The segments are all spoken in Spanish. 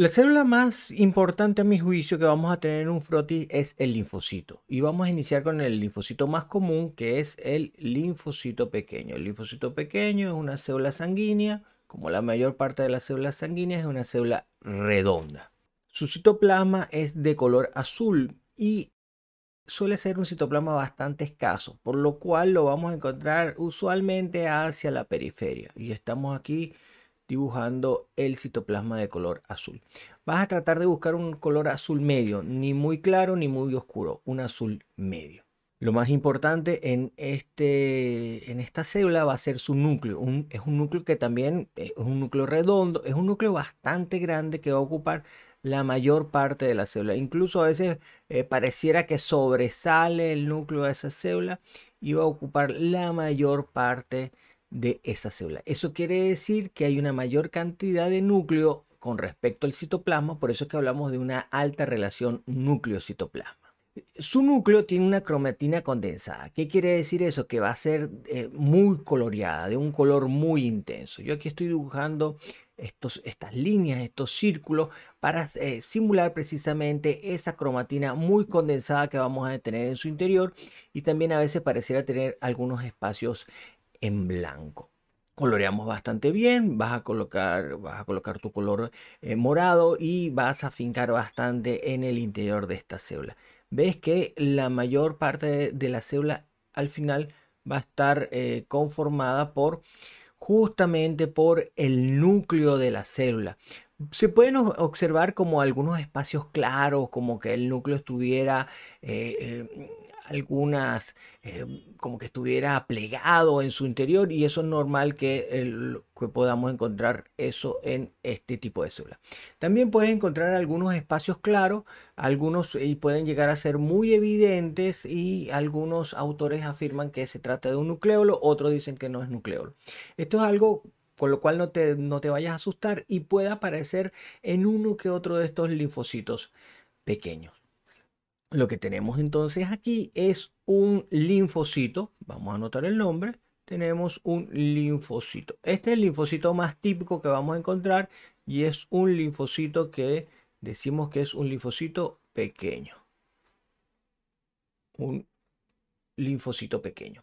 La célula más importante a mi juicio que vamos a tener en un frotis es el linfocito. Y vamos a iniciar con el linfocito más común que es el linfocito pequeño. El linfocito pequeño es una célula sanguínea, como la mayor parte de las células sanguíneas, es una célula redonda. Su citoplasma es de color azul y suele ser un citoplasma bastante escaso, por lo cual lo vamos a encontrar usualmente hacia la periferia. Y estamos aquí dibujando el citoplasma de color azul. Vas a tratar de buscar un color azul medio, ni muy claro ni muy oscuro, un azul medio. Lo más importante en, este, en esta célula va a ser su núcleo. es un núcleo que también eh, es un núcleo redondo, es un núcleo bastante grande que va a ocupar la mayor parte de la célula. Incluso a veces eh, pareciera que sobresale el núcleo de esa célula y va a ocupar la mayor parte de de esa célula. Eso quiere decir que hay una mayor cantidad de núcleo con respecto al citoplasma, por eso es que hablamos de una alta relación núcleo-citoplasma. Su núcleo tiene una cromatina condensada. ¿Qué quiere decir eso? Que va a ser eh, muy coloreada, de un color muy intenso. Yo aquí estoy dibujando estos, estas líneas, estos círculos, para eh, simular precisamente esa cromatina muy condensada que vamos a tener en su interior y también a veces pareciera tener algunos espacios en blanco. Coloreamos bastante bien, vas a colocar, vas a colocar tu color eh, morado y vas a fincar bastante en el interior de esta célula. Ves que la mayor parte de, la célula al final va a estar eh, conformada por justamente por el núcleo de la célula se pueden observar como algunos espacios claros, como que el núcleo estuviera eh, eh, algunas, eh, como que estuviera plegado en su interior y eso es normal que, que podamos encontrar eso en este tipo de células. También puedes encontrar algunos espacios claros, algunos y pueden llegar a ser muy evidentes y algunos autores afirman que se trata de un nucleolo, otros dicen que no es nucleolo. Esto es algo con lo cual no te, vayas a asustar y pueda aparecer en uno que otro de estos linfocitos pequeños. Lo que tenemos entonces aquí es un linfocito, vamos a anotar el nombre, tenemos un linfocito. Este es el linfocito más típico que vamos a encontrar y es un linfocito que decimos que es un linfocito pequeño. Un linfocito pequeño.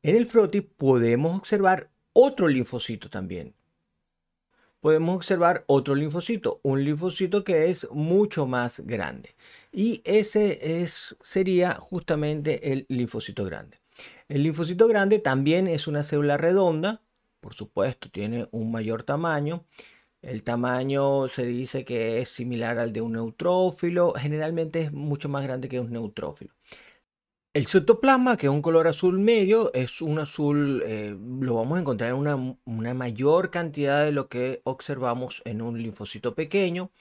En el frotis podemos observar otro linfocito también. Podemos observar otro linfocito, un linfocito que es mucho más grande. Y ese es, sería justamente el linfocito grande. El linfocito grande también es una célula redonda, por supuesto, tiene un mayor tamaño. El tamaño se dice que es similar al de un neutrófilo, generalmente es mucho más grande que un neutrófilo. El citoplasma, que es un color azul medio, es un azul, eh, lo vamos a encontrar en una, mayor cantidad de lo que observamos en un linfocito pequeño.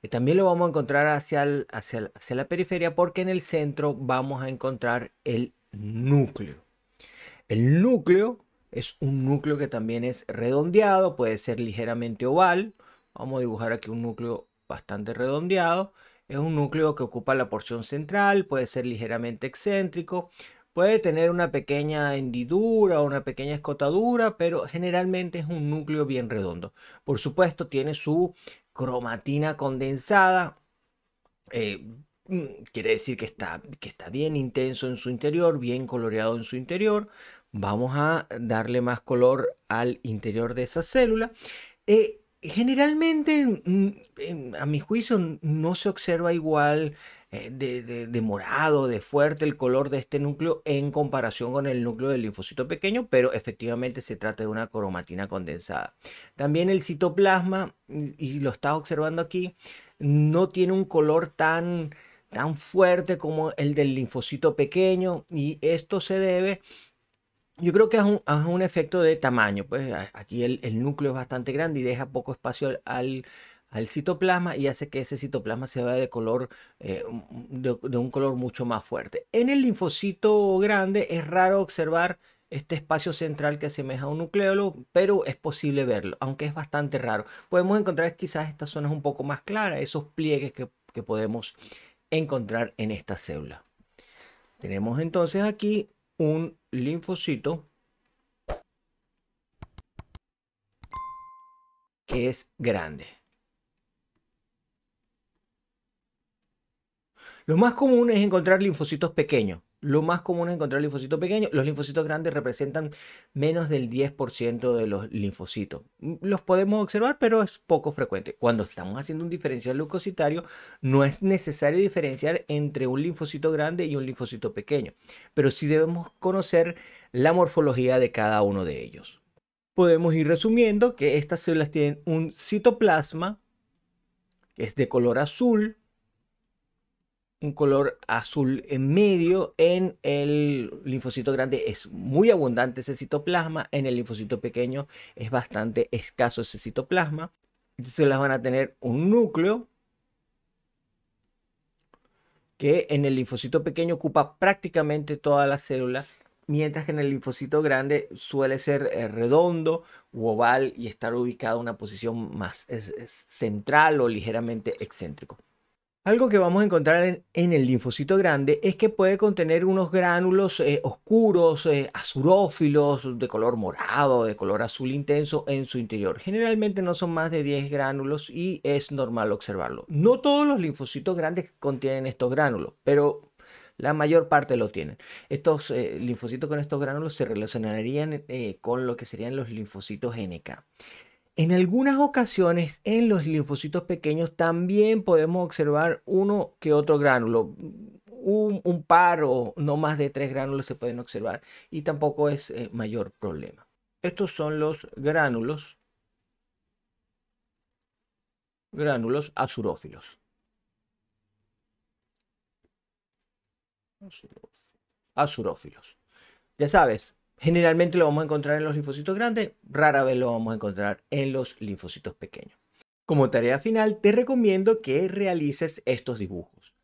Eh, también lo vamos a encontrar hacia, hacia la periferia porque en el centro vamos a encontrar el núcleo. El núcleo es un núcleo que también es redondeado, puede ser ligeramente oval. Vamos a dibujar aquí un núcleo bastante redondeado. Es un núcleo que ocupa la porción central, puede ser ligeramente excéntrico, puede tener una pequeña hendidura o una pequeña escotadura, pero generalmente es un núcleo bien redondo. Por supuesto, tiene su cromatina condensada. Eh, mm, quiere decir que está, que está bien intenso en su interior, bien coloreado en su interior. Vamos a darle más color al interior de esa célula. Eh, generalmente, mm, a mi juicio, no se observa igual eh, de, morado, de fuerte el color de este núcleo en comparación con el núcleo del linfocito pequeño, pero efectivamente se trata de una cromatina condensada. También el citoplasma, mm, y lo estás observando aquí, no tiene un color tan tan fuerte como el del linfocito pequeño y esto se debe yo creo que es un, efecto de tamaño, pues aquí el, núcleo es bastante grande y deja poco espacio al, citoplasma y hace que ese citoplasma se vea de color, eh, de, un color mucho más fuerte. En el linfocito grande es raro observar este espacio central que asemeja a un nucleolo, pero es posible verlo, aunque es bastante raro. Podemos encontrar quizás estas zonas un poco más claras, esos pliegues que, que podemos encontrar en esta célula. Tenemos entonces aquí un linfocito que es grande. Lo más común es encontrar linfocitos pequeños, lo más común es encontrar linfocitos pequeños. Los linfocitos grandes representan menos del 10% de los linfocitos. Mm, los podemos observar, pero es poco frecuente. Cuando estamos haciendo un diferencial leucocitario, no es necesario diferenciar entre un linfocito grande y un linfocito pequeño, pero sí debemos conocer la morfología de cada uno de ellos. Podemos ir resumiendo que estas células tienen un citoplasma, que es de color azul, un color azul en medio. En el linfocito grande es muy abundante ese citoplasma. En el linfocito pequeño es bastante escaso ese citoplasma. se las van a tener un núcleo que en el linfocito pequeño ocupa prácticamente toda la célula, mientras que en el linfocito grande suele ser eh, redondo u oval y estar ubicado en una posición más central o ligeramente excéntrico. Algo que vamos a encontrar en, el linfocito grande es que puede contener unos gránulos eh, oscuros, eh, azurófilos, de color morado, de color azul intenso en su interior. Generalmente no son más de 10 gránulos y es normal observarlo. No todos los linfocitos grandes contienen estos gránulos, pero la mayor parte lo tienen. Estos eh, linfocitos con estos gránulos se relacionarían con lo que serían los linfocitos NK. En algunas ocasiones en los linfocitos pequeños también podemos observar uno que otro gránulo. Un, par o no más de tres gránulos se pueden observar y tampoco es eh, mayor problema. Estos son los gránulos, gránulos azurófilos. Azurófilos. Ya sabes, Generalmente lo vamos a encontrar en los linfocitos grandes, rara vez lo vamos a encontrar en los linfocitos pequeños. Como tarea final, te recomiendo que realices estos dibujos.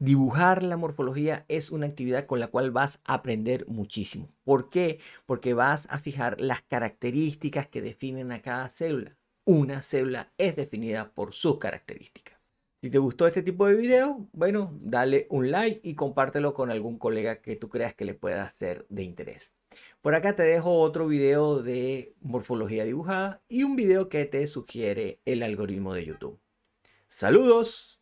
Dibujar la morfología es una actividad con la cual vas a aprender muchísimo. ¿Por qué? Porque vas a fijar las características que definen a cada célula. Una célula es definida por sus características. Si te gustó este tipo de video, bueno, dale un like y compártelo con algún colega que tú creas que le pueda ser de interés. Por acá te dejo otro video de morfología dibujada y un video que te sugiere el algoritmo de YouTube. Saludos.